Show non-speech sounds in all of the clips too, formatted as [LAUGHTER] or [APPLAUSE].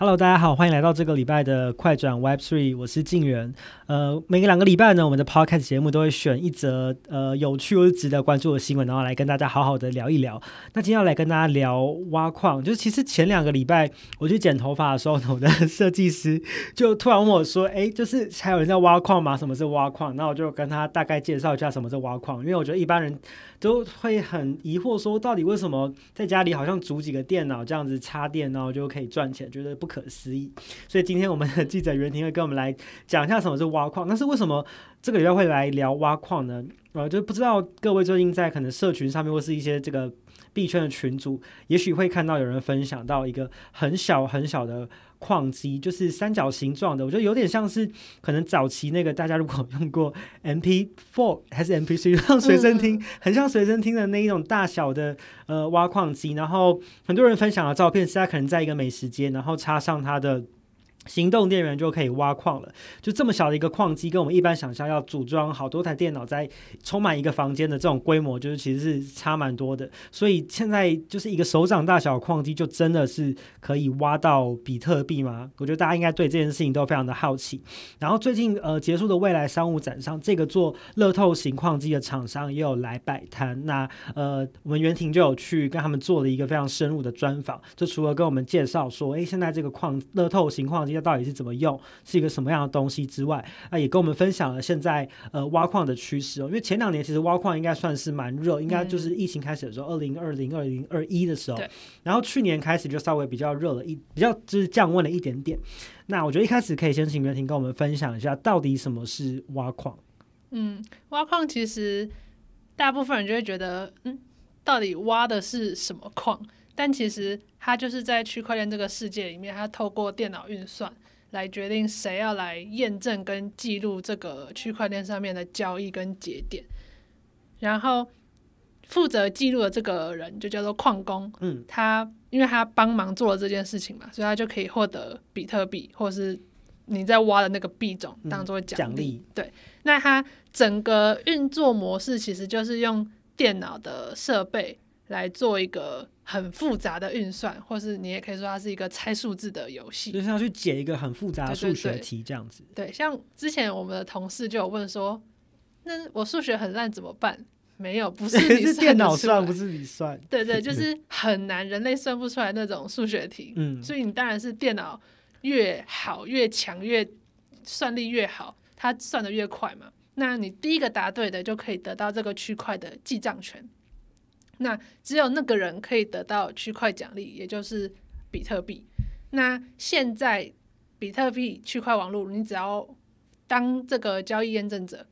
Hello，大家好，欢迎来到这个礼拜的快转 Web Three，我是静源。呃，每个两个礼拜呢，我们的 Podcast 节目都会选一则呃有趣或者值得关注的新闻，然后来跟大家好好的聊一聊。那今天要来跟大家聊挖矿，就是其实前两个礼拜我去剪头发的时候，[LAUGHS] 我的设计师就突然问我说：“哎，就是还有人在挖矿吗？什么是挖矿？”那我就跟他大概介绍一下什么是挖矿，因为我觉得一般人。都会很疑惑，说到底为什么在家里好像煮几个电脑这样子插电然后就可以赚钱，觉得不可思议。所以今天我们的记者袁婷会跟我们来讲一下什么是挖矿。但是为什么这个礼拜会来聊挖矿呢？呃，就不知道各位最近在可能社群上面或是一些这个。币圈的群组，也许会看到有人分享到一个很小很小的矿机，就是三角形状的，我觉得有点像是可能早期那个大家如果用过 [LAUGHS] MP4 还是 MP3，像随身听，很像随身听的那一种大小的呃挖矿机，然后很多人分享的照片，是在可能在一个美食街，然后插上它的。行动电源就可以挖矿了，就这么小的一个矿机，跟我们一般想象要组装好多台电脑在充满一个房间的这种规模，就是其实是差蛮多的。所以现在就是一个手掌大小的矿机，就真的是可以挖到比特币吗？我觉得大家应该对这件事情都非常的好奇。然后最近呃结束的未来商务展上，这个做乐透型矿机的厂商也有来摆摊。那呃我们袁婷就有去跟他们做了一个非常深入的专访，就除了跟我们介绍说，哎现在这个矿乐透型矿。它到底是怎么用，是一个什么样的东西之外，啊，也跟我们分享了现在呃挖矿的趋势哦。因为前两年其实挖矿应该算是蛮热，应该就是疫情开始的时候，二零二零二零二一的时候，然后去年开始就稍微比较热了一，比较就是降温了一点点。那我觉得一开始可以先请袁婷跟我们分享一下到底什么是挖矿。嗯，挖矿其实大部分人就会觉得，嗯，到底挖的是什么矿？但其实它就是在区块链这个世界里面，它透过电脑运算来决定谁要来验证跟记录这个区块链上面的交易跟节点，然后负责记录的这个人就叫做矿工。嗯，他因为他帮忙做了这件事情嘛，所以他就可以获得比特币或是你在挖的那个币种当做奖励。奖励对。那它整个运作模式其实就是用电脑的设备。来做一个很复杂的运算，或是你也可以说它是一个猜数字的游戏，就是要去解一个很复杂的数学题这样子。对，像之前我们的同事就有问说：“那我数学很烂怎么办？”没有，不是 [LAUGHS] 你是电脑算，不是你算。对对，[LAUGHS] 就是很难，人类算不出来那种数学题。嗯，所以你当然是电脑越好、越强、越算力越好，它算的越快嘛。那你第一个答对的就可以得到这个区块的记账权。那只有那个人可以得到区块奖励，也就是比特币。那现在比特币区块网络，你只要当这个交易验证者，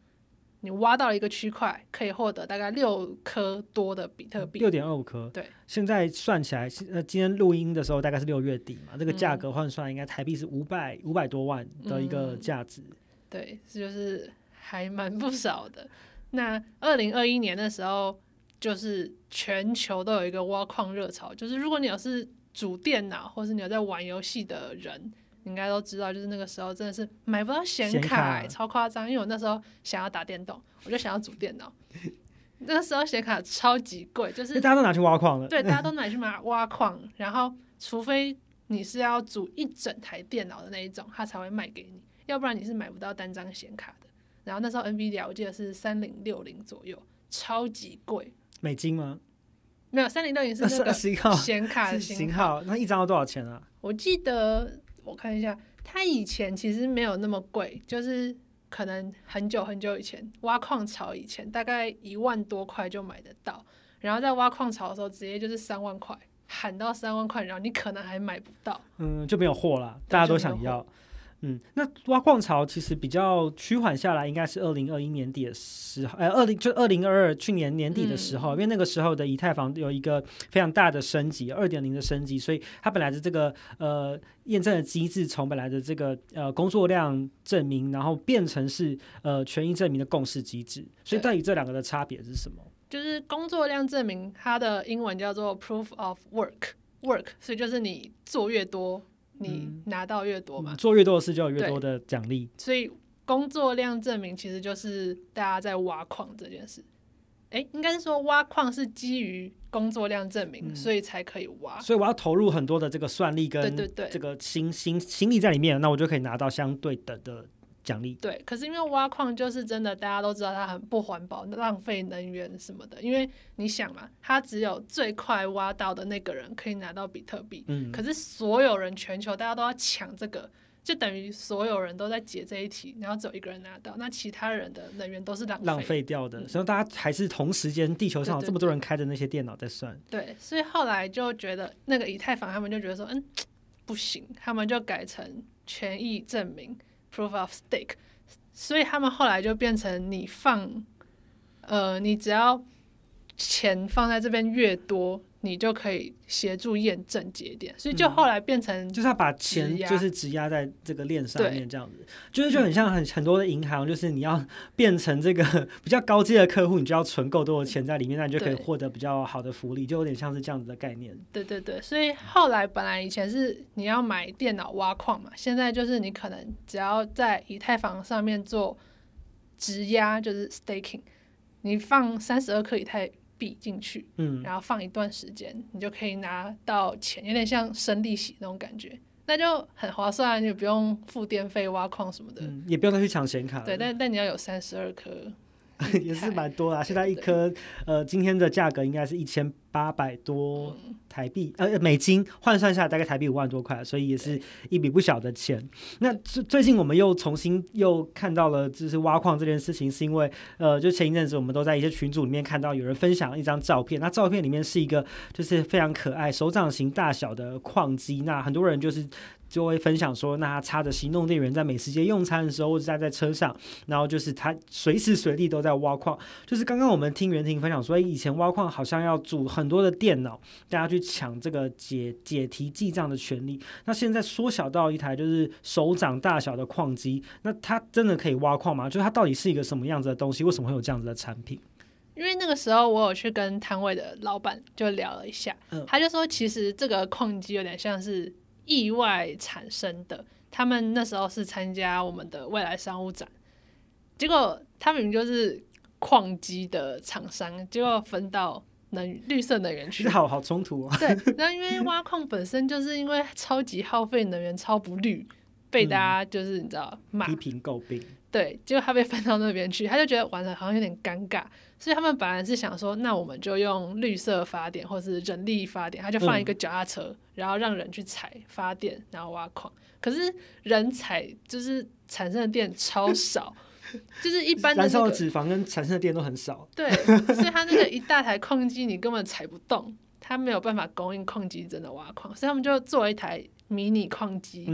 你挖到一个区块，可以获得大概六颗多的比特币，六点二五颗。对，现在算起来，呃，今天录音的时候大概是六月底嘛，这个价格换算应该台币是五百五百多万的一个价值。对，就是还蛮不少的。那二零二一年的时候。就是全球都有一个挖矿热潮，就是如果你有是主电脑，或是你有在玩游戏的人，应该都知道，就是那个时候真的是买不到显卡，超夸张。因为我那时候想要打电动，我就想要主电脑。那个时候显卡超级贵，就是大家都拿去挖矿了。对，大家都拿去买挖矿，然后除非你是要组一整台电脑的那一种，它才会卖给你，要不然你是买不到单张显卡的。然后那时候 NVIDIA 我记得是三零六零左右，超级贵。美金吗？没有，三零六零是那个 [LAUGHS] 显卡型号，那一张要多少钱啊？我记得，我看一下，它以前其实没有那么贵，就是可能很久很久以前挖矿潮以前，大概一万多块就买得到，然后在挖矿潮的时候直接就是三万块，喊到三万块，然后你可能还买不到，嗯，就没有货了，大家都想要。嗯，那挖矿潮其实比较趋缓下来，应该是二零二一年底的时候，呃，二零就二零二二去年年底的时候，因为那个时候的以太坊有一个非常大的升级，二点零的升级，所以它本来的这个呃验证的机制从本来的这个呃工作量证明，然后变成是呃权益证明的共识机制，所以到底这两个的差别是什么？就是工作量证明，它的英文叫做 proof of work work，所以就是你做越多。你拿到越多嘛，做越多的事就有越多的奖励。所以工作量证明其实就是大家在挖矿这件事。哎，应该是说挖矿是基于工作量证明，所以才可以挖。所以我要投入很多的这个算力跟对对对这个心心心力在里面，那我就可以拿到相对等的。奖励对，可是因为挖矿就是真的，大家都知道它很不环保，浪费能源什么的。因为你想嘛，它只有最快挖到的那个人可以拿到比特币。嗯。可是所有人全球，大家都要抢这个，就等于所有人都在解这一题，然后只有一个人拿到，那其他人的能源都是浪浪费掉的。所以大家还是同时间，地球上有这么多人开着那些电脑在算。对，所以后来就觉得那个以太坊，他们就觉得说，嗯，不行，他们就改成权益证明。proof of stake，所以他们后来就变成你放，呃，你只要钱放在这边越多。你就可以协助验证节点，所以就后来变成就是把钱就是质押在这个链上面，这样子就是就很像很很多的银行，就是你要变成这个比较高阶的客户，你就要存够多的钱在里面，那你就可以获得比较好的福利，就有点像是这样子的概念。对对对，所以后来本来以前是你要买电脑挖矿嘛，现在就是你可能只要在以太坊上面做质押，就是 staking，你放三十二克以太。币进去，嗯，然后放一段时间，你就可以拿到钱，有点像生利息那种感觉，那就很划算，就不用付电费、挖矿什么的，嗯，也不用再去抢显卡，对，但但你要有三十二颗。也是蛮多啦，现在一颗呃，今天的价格应该是一千八百多台币，呃，美金换算下来大概台币五万多块，所以也是一笔不小的钱。那最最近我们又重新又看到了，就是挖矿这件事情，是因为呃，就前一阵子我们都在一些群组里面看到有人分享一张照片，那照片里面是一个就是非常可爱手掌型大小的矿机，那很多人就是。就会分享说，那他插着行动电源在美食街用餐的时候，或者在车上，然后就是他随时随地都在挖矿。就是刚刚我们听袁婷分享说，以前挖矿好像要组很多的电脑，大家去抢这个解解题记账的权利。那现在缩小到一台就是手掌大小的矿机，那它真的可以挖矿吗？就是它到底是一个什么样子的东西？为什么会有这样子的产品？因为那个时候我有去跟摊位的老板就聊了一下，他就说，其实这个矿机有点像是。意外产生的，他们那时候是参加我们的未来商务展，结果他们就是矿机的厂商，结果分到能绿色能源去，好好冲突啊！对，那因为挖矿本身就是因为超级耗费能源，超不绿，被大家就是你知道批评诟病。对，结果他被分到那边去，他就觉得玩的好像有点尴尬。所以他们本来是想说，那我们就用绿色发电，或是人力发电，他就放一个脚踏车，然后让人去踩发电，然后挖矿。可是人踩就是产生的电超少，[LAUGHS] 就是一般的燃烧脂肪跟产生的电都很少。对，所以他那个一大台矿机你根本踩不动，他没有办法供应矿机真的挖矿，所以他们就做一台迷你矿机。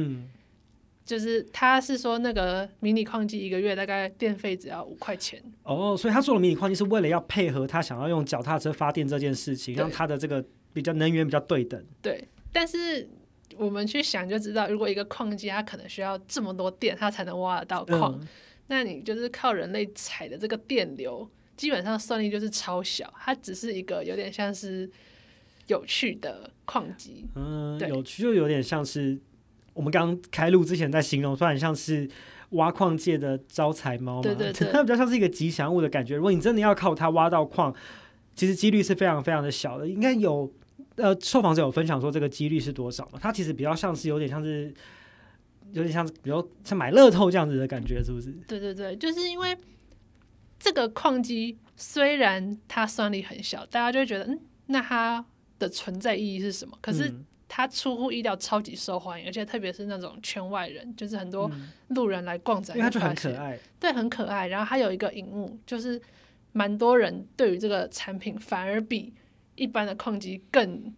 就是他，是说那个迷你矿机一个月大概电费只要五块钱哦，所以他做了迷你矿机是为了要配合他想要用脚踏车发电这件事情，让他的这个比较能源比较对等。对，但是我们去想就知道，如果一个矿机它可能需要这么多电，它才能挖得到矿，那你就是靠人类踩的这个电流，基本上算力就是超小，它只是一个有点像是有趣的矿机。嗯，有趣就有点像是。我们刚开录之前在形容，虽然像是挖矿界的招财猫嘛，它 [LAUGHS] 比较像是一个吉祥物的感觉。如果你真的要靠它挖到矿，其实几率是非常非常的小的。应该有呃受访者有分享说这个几率是多少嘛？它其实比较像是有点像是有点像比如像买乐透这样子的感觉，是不是？对对对，就是因为这个矿机虽然它算力很小，大家就会觉得嗯，那它的存在意义是什么？可是。它出乎意料，超级受欢迎，而且特别是那种圈外人，就是很多路人来逛展，因为它就很可爱，对，很可爱。然后它有一个影幕，就是蛮多人对于这个产品，反而比一般的矿机更。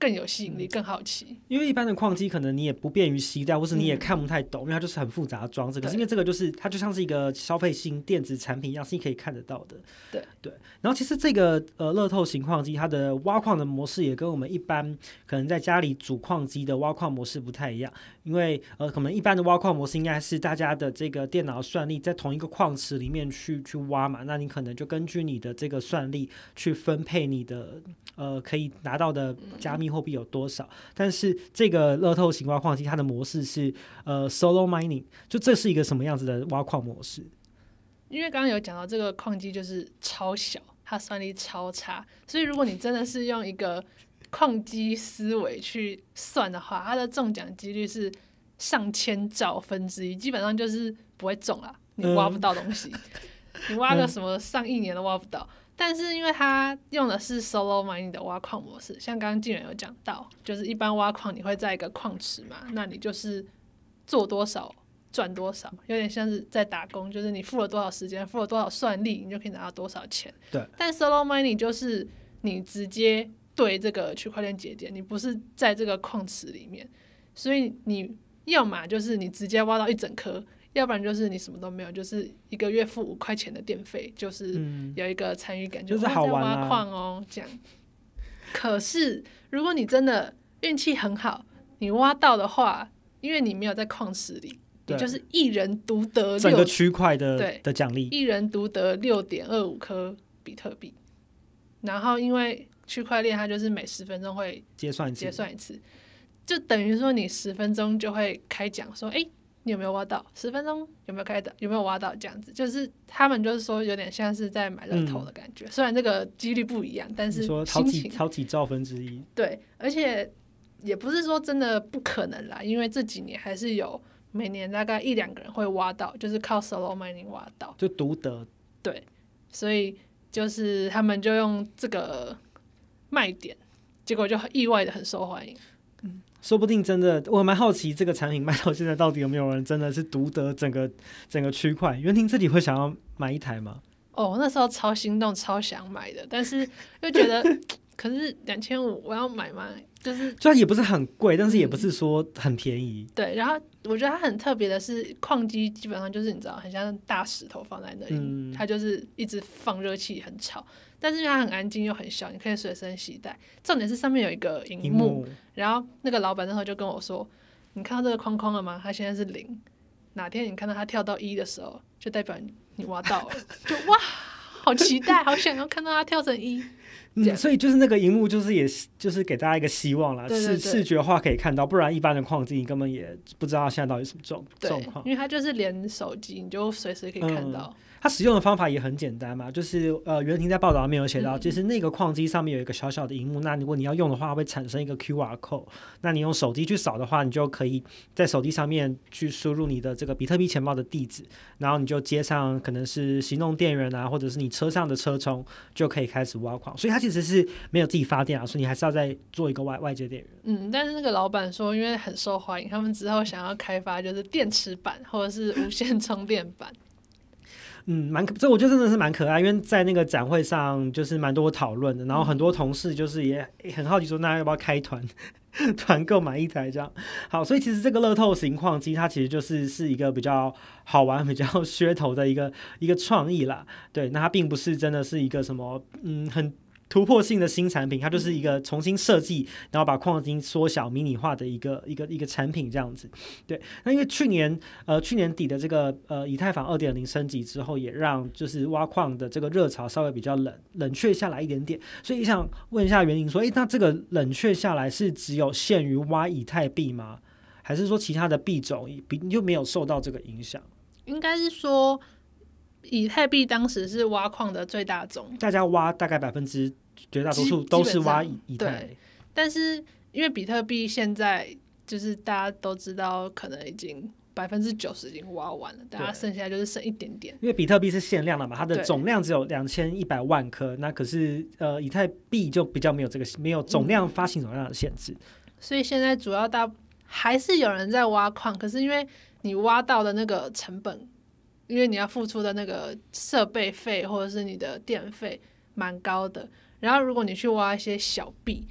更有吸引力，更好奇。因为一般的矿机可能你也不便于携带，或是你也看不太懂，因为它就是很复杂的装置。可是因为这个，就是它就像是一个消费性电子产品一样，是可以看得到的。对对。然后其实这个呃乐透型矿机，它的挖矿的模式也跟我们一般可能在家里主矿机的挖矿模式不太一样。因为呃，可能一般的挖矿模式应该是大家的这个电脑算力在同一个矿池里面去去挖嘛。那你可能就根据你的这个算力去分配你的呃可以拿到的加密。货币有多少？但是这个乐透型挖矿机，它的模式是呃 solo mining，就这是一个什么样子的挖矿模式？因为刚刚有讲到，这个矿机就是超小，它算力超差，所以如果你真的是用一个矿机思维去算的话，它的中奖几率是上千兆分之一，基本上就是不会中了。你挖不到东西，你挖个什么上亿年都挖不到。但是因为它用的是 solo mining 的挖矿模式，像刚刚竟远有讲到，就是一般挖矿你会在一个矿池嘛，那你就是做多少赚多少，有点像是在打工，就是你付了多少时间，付了多少算力，你就可以拿到多少钱。对。但 solo mining 就是你直接对这个区块链节点，你不是在这个矿池里面，所以你要么就是你直接挖到一整颗。要不然就是你什么都没有，就是一个月付五块钱的电费，就是有一个参与感，就是在挖矿哦，这样。可是如果你真的运气很好，你挖到的话，因为你没有在矿池里，也就是一人独得整个区块的对的奖励，一人独得六点二五颗比特币。然后因为区块链它就是每十分钟会结算结算一次，就等于说你十分钟就会开奖说哎。你有没有挖到？十分钟有没有开的？有没有挖到这样子？就是他们就是说有点像是在买龙头的感觉，虽然这个几率不一样，但是超几超几兆分之一。对，而且也不是说真的不可能啦，因为这几年还是有每年大概一两个人会挖到，就是靠 solo mining 挖到，就独得。对，所以就是他们就用这个卖点，结果就很意外的很受欢迎。说不定真的，我蛮好奇这个产品卖到现在到底有没有人真的是独得整个整个区块。袁婷自己会想要买一台吗？哦，那时候超心动、超想买的，但是又觉得，[COUGHS] 可是两千五我要买吗？就是虽然也不是很贵，但是也不是说很便宜。对，然后。我觉得它很特别的是，矿机基本上就是你知道，很像大石头放在那里，它就是一直放热气，很吵。但是它很安静又很小，你可以随身携带。重点是上面有一个荧幕，然后那个老板然后就跟我说：“你看到这个框框了吗？它现在是零。哪天你看到它跳到一的时候，就代表你挖到了。就哇，好期待，好想要看到它跳成一。”嗯，所以就是那个荧幕，就是也是就是给大家一个希望啦，视视觉化可以看到，不然一般的矿机你根本也不知道现在到底什么状状况。因为它就是连手机，你就随时可以看到。它使用的方法也很简单嘛，就是呃，袁婷在报道上面有写到，就是那个矿机上面有一个小小的荧幕，那如果你要用的话，会产生一个 Q R code，那你用手机去扫的话，你就可以在手机上面去输入你的这个比特币钱包的地址，然后你就接上可能是行动电源啊，或者是你车上的车充，就可以开始挖矿。所以它其实是没有自己发电啊，所以你还是要再做一个外外接电源。嗯，但是那个老板说，因为很受欢迎，他们之后想要开发就是电池版或者是无线充电版。嗯，蛮可，这我觉得真的是蛮可爱，因为在那个展会上就是蛮多讨论的，然后很多同事就是也很好奇，说那要不要开团 [LAUGHS] 团购买一台这样？好，所以其实这个乐透型矿机它其实就是是一个比较好玩、[LAUGHS] 比较噱头的一个一个创意啦。对，那它并不是真的是一个什么嗯很。突破性的新产品，它就是一个重新设计，然后把矿金缩小、迷你化的一个一个一个产品这样子。对，那因为去年呃去年底的这个呃以太坊二点零升级之后，也让就是挖矿的这个热潮稍微比较冷冷却下来一点点。所以想问一下原因，说诶，那这个冷却下来是只有限于挖以太币吗？还是说其他的币种比就没有受到这个影响？应该是说。以太币当时是挖矿的最大宗，大家挖大概百分之绝大多数都是挖以以太。但是因为比特币现在就是大家都知道，可能已经百分之九十已经挖完了，大家剩下就是剩一点点。因为比特币是限量的嘛，它的总量只有两千一百万颗。那可是呃，以太币就比较没有这个没有总量发行总量的限制。所以现在主要大还是有人在挖矿，可是因为你挖到的那个成本。因为你要付出的那个设备费或者是你的电费蛮高的，然后如果你去挖一些小币，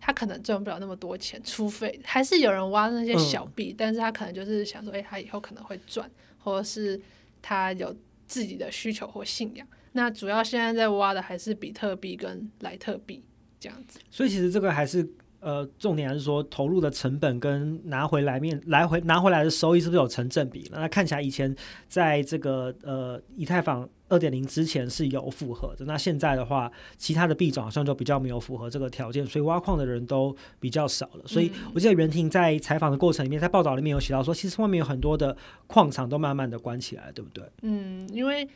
他可能赚不了那么多钱。除非还是有人挖那些小币，但是他可能就是想说，哎，他以后可能会赚，或者是他有自己的需求或信仰。那主要现在在挖的还是比特币跟莱特币这样子。所以其实这个还是。呃，重点还是说投入的成本跟拿回来面来回拿回来的收益是不是有成正比？那看起来以前在这个呃以太坊二点零之前是有符合的，那现在的话，其他的币种好像就比较没有符合这个条件，所以挖矿的人都比较少了。所以我记得袁婷在采访的过程里面，在报道里面有写到说，其实外面有很多的矿场都慢慢的关起来，对不对？嗯，因为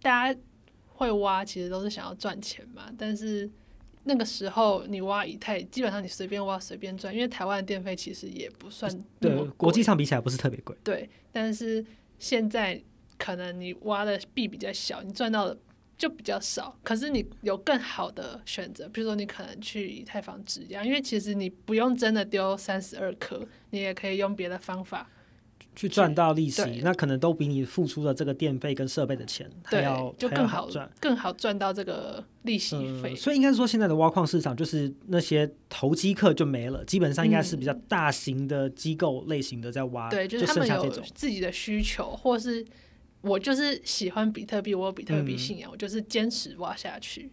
大家会挖其实都是想要赚钱嘛，但是。那个时候你挖以太，基本上你随便挖随便赚，因为台湾电费其实也不算对国际上比起来不是特别贵。对，但是现在可能你挖的币比较小，你赚到的就比较少。可是你有更好的选择，比如说你可能去以太坊质押，因为其实你不用真的丢三十二颗，你也可以用别的方法。去赚到利息，那可能都比你付出的这个电费跟设备的钱还要就更好赚更好赚到这个利息费。所以应该说，现在的挖矿市场就是那些投机客就没了，基本上应该是比较大型的机构类型的在挖。对，就是他们有自己的需求，或是我就是喜欢比特币，我有比特币信仰，我就是坚持挖下去。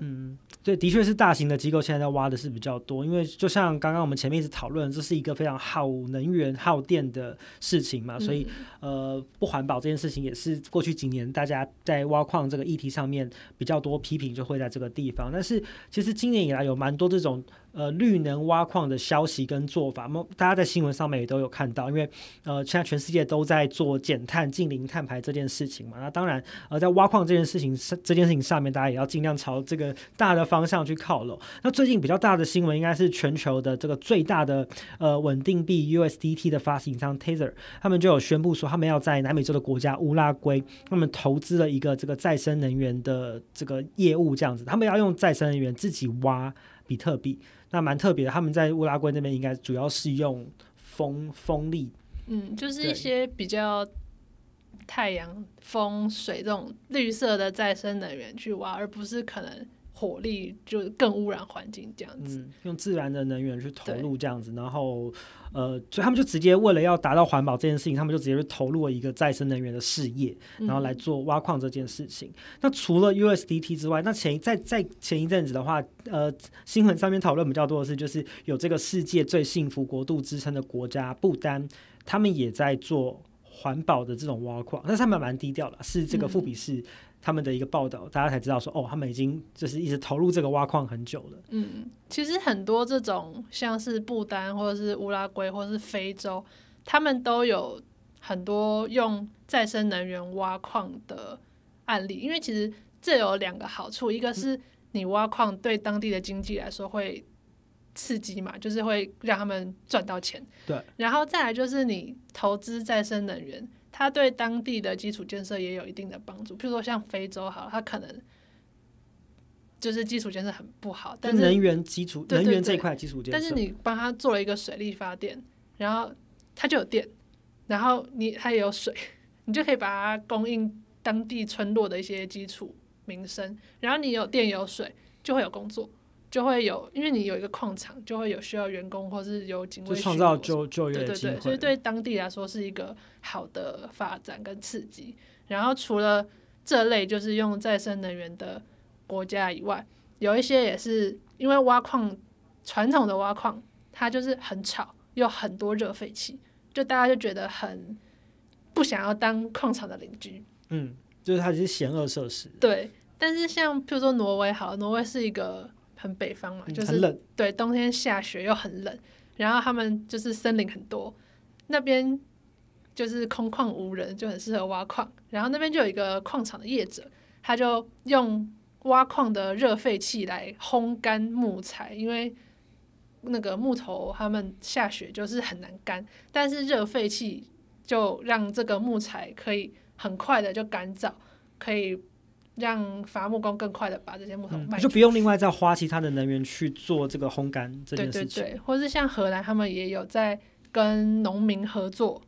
嗯，对，的确是大型的机构现在在挖的是比较多，因为就像刚刚我们前面一直讨论，这是一个非常耗能源、耗电的事情嘛，所以呃，不环保这件事情也是过去几年大家在挖矿这个议题上面比较多批评，就会在这个地方。但是其实今年以来有蛮多这种。呃，绿能挖矿的消息跟做法，大家在新闻上面也都有看到。因为呃，现在全世界都在做减碳、近零碳排这件事情嘛。那当然，呃，在挖矿这件事情上，这件事情上面，大家也要尽量朝这个大的方向去靠拢。那最近比较大的新闻，应该是全球的这个最大的呃稳定币 USDT 的发行商 Tether，他们就有宣布说，他们要在南美洲的国家乌拉圭，他们投资了一个这个再生能源的这个业务，这样子，他们要用再生能源自己挖。比特币那蛮特别的，他们在乌拉圭那边应该主要是用风风力，嗯，就是一些比较太阳、风、水这种绿色的再生能源去挖，而不是可能。火力就更污染环境这样子，用自然的能源去投入这样子，然后呃，所以他们就直接为了要达到环保这件事情，他们就直接去投入了一个再生能源的事业，然后来做挖矿这件事情。那除了 USDT 之外，那前在在前一阵子的话，呃，新闻上面讨论比较多的是，就是有这个世界最幸福国度之称的国家不丹，他们也在做环保的这种挖矿，但是他们蛮低调的，是这个富比士。他们的一个报道，大家才知道说哦，他们已经就是一直投入这个挖矿很久了。嗯，其实很多这种像是不丹或者是乌拉圭或者是非洲，他们都有很多用再生能源挖矿的案例。因为其实这有两个好处，一个是你挖矿对当地的经济来说会刺激嘛，就是会让他们赚到钱。对，然后再来就是你投资再生能源。它对当地的基础建设也有一定的帮助，譬如说像非洲好，它可能就是基础建设很不好，但是能源基础能源这一块基础建设，但是你帮他做了一个水利发电，然后它就有电，然后你它也有水，[LAUGHS] 你就可以把它供应当地村落的一些基础民生，然后你有电有水就会有工作。就会有，因为你有一个矿场，就会有需要员工，或是有警卫，创造就就业对对，所以对当地来说是一个好的发展跟刺激。然后除了这类就是用再生能源的国家以外，有一些也是因为挖矿传统的挖矿，它就是很吵，又很多热废气，就大家就觉得很不想要当矿场的邻居。嗯，就是它是些险恶设施。对，但是像譬如说挪威好，挪威是一个。很北方嘛，就是冷，对，冬天下雪又很冷，然后他们就是森林很多，那边就是空旷无人，就很适合挖矿。然后那边就有一个矿场的业者，他就用挖矿的热废气来烘干木材，因为那个木头他们下雪就是很难干，但是热废气就让这个木材可以很快的就干燥，可以。让伐木工更快的把这些木头卖，就不用另外再花其他的能源去做这个烘干这件事情。对对对，或是像荷兰，他们也有在跟农民合作，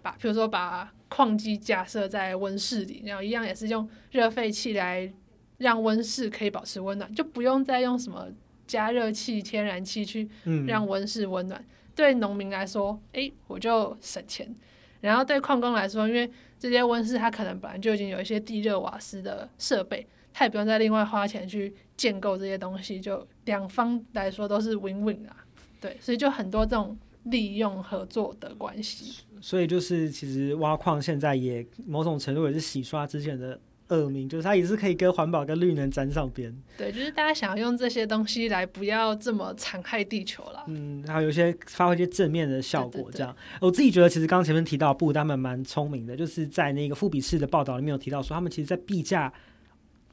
把比如说把矿机架设在温室里，然后一样也是用热废气来让温室可以保持温暖，就不用再用什么加热器、天然气去让温室温暖。对农民来说，哎，我就省钱。然后对矿工来说，因为这些温室它可能本来就已经有一些地热瓦斯的设备，它也不用再另外花钱去建构这些东西，就两方来说都是 win-win 啊，对，所以就很多这种利用合作的关系。所以就是其实挖矿现在也某种程度也是洗刷之前的。恶名就是它也是可以跟环保跟绿能沾上边，对，就是大家想要用这些东西来不要这么残害地球了。嗯，然后有些发挥一些正面的效果，这样。我自己觉得其实刚前面提到，布他们蛮聪明的，就是在那个富比士的报道里面有提到说，他们其实在币价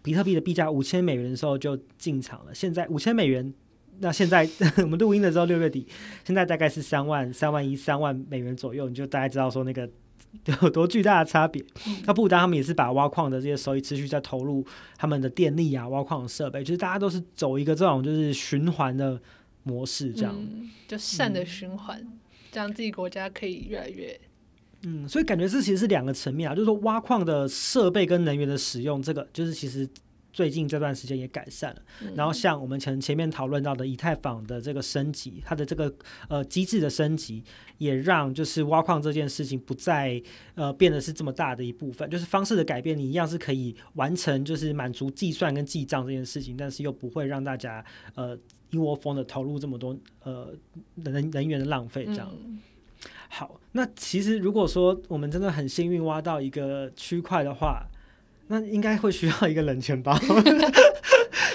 比特币的币价五千美元的时候就进场了。现在五千美元，那现在 [LAUGHS] 我们录音的时候六月底，现在大概是三万三万一三万美元左右，你就大概知道说那个。[LAUGHS] 有多巨大的差别？那不单他们也是把挖矿的这些收益持续在投入他们的电力啊、挖矿设备，就是大家都是走一个这种就是循环的模式，这样就善的循环，这样自己国家可以越来越。嗯，所以感觉这其实是两个层面啊，就是说挖矿的设备跟能源的使用，这个就是其实。最近这段时间也改善了，然后像我们前前面讨论到的以太坊的这个升级，它的这个呃机制的升级，也让就是挖矿这件事情不再呃变得是这么大的一部分，就是方式的改变，你一样是可以完成就是满足计算跟记账这件事情，但是又不会让大家呃一窝蜂的投入这么多呃能能源的浪费这样。好，那其实如果说我们真的很幸运挖到一个区块的话。那应该会需要一个冷钱包 [LAUGHS]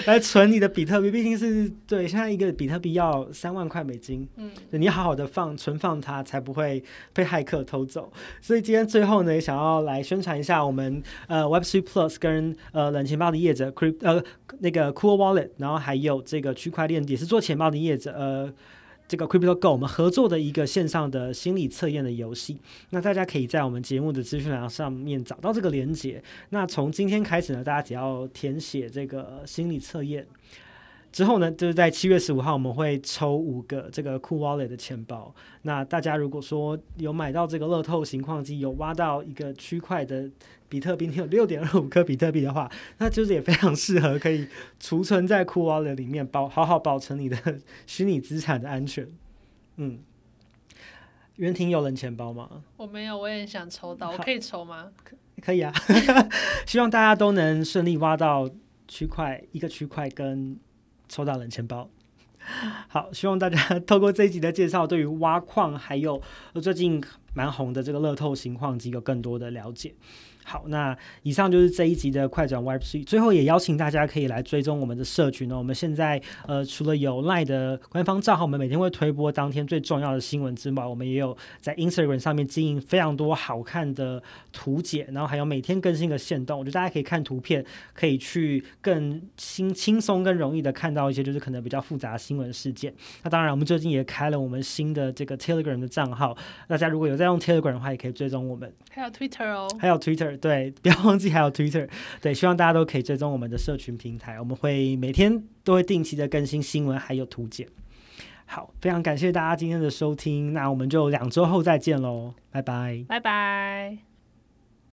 来存你的比特币，毕竟是对现在一个比特币要三万块美金，嗯，你好好的放存放它，才不会被骇客偷走。所以今天最后呢，也想要来宣传一下我们呃 Web3 Plus 跟呃冷钱包的业者，呃那个 Cool Wallet，然后还有这个区块链也是做钱包的业者呃。这个 CryptoGo 我们合作的一个线上的心理测验的游戏，那大家可以在我们节目的资讯栏上面找到这个链接。那从今天开始呢，大家只要填写这个心理测验。之后呢，就是在七月十五号我们会抽五个这个库 Wallet 的钱包。那大家如果说有买到这个乐透型矿机，有挖到一个区块的比特币，你有六点二五颗比特币的话，那就是也非常适合可以储存在库 Wallet 里面保好好保存你的虚拟资产的安全。嗯，袁婷有人钱包吗？我没有，我也想抽到，我可以抽吗？可以啊，[LAUGHS] 希望大家都能顺利挖到区块一个区块跟。抽到冷钱包，好，希望大家透过这一集的介绍，对于挖矿还有最近蛮红的这个乐透情况，有更多的了解。好，那以上就是这一集的快转 Web C。最后也邀请大家可以来追踪我们的社群呢。我们现在呃，除了有赖的官方账号，我们每天会推播当天最重要的新闻之外，我们也有在 Instagram 上面经营非常多好看的图解，然后还有每天更新的线动。我觉得大家可以看图片，可以去更轻轻松、更容易的看到一些就是可能比较复杂新闻事件。那当然，我们最近也开了我们新的这个 Telegram 的账号，大家如果有在用 Telegram 的话，也可以追踪我们。还有 Twitter 哦，还有 Twitter。对，[LAUGHS] 不要忘记还有 Twitter。对，希望大家都可以追踪我们的社群平台，我们会每天都会定期的更新新闻，还有图解。好，非常感谢大家今天的收听，那我们就两周后再见喽，拜拜，拜拜。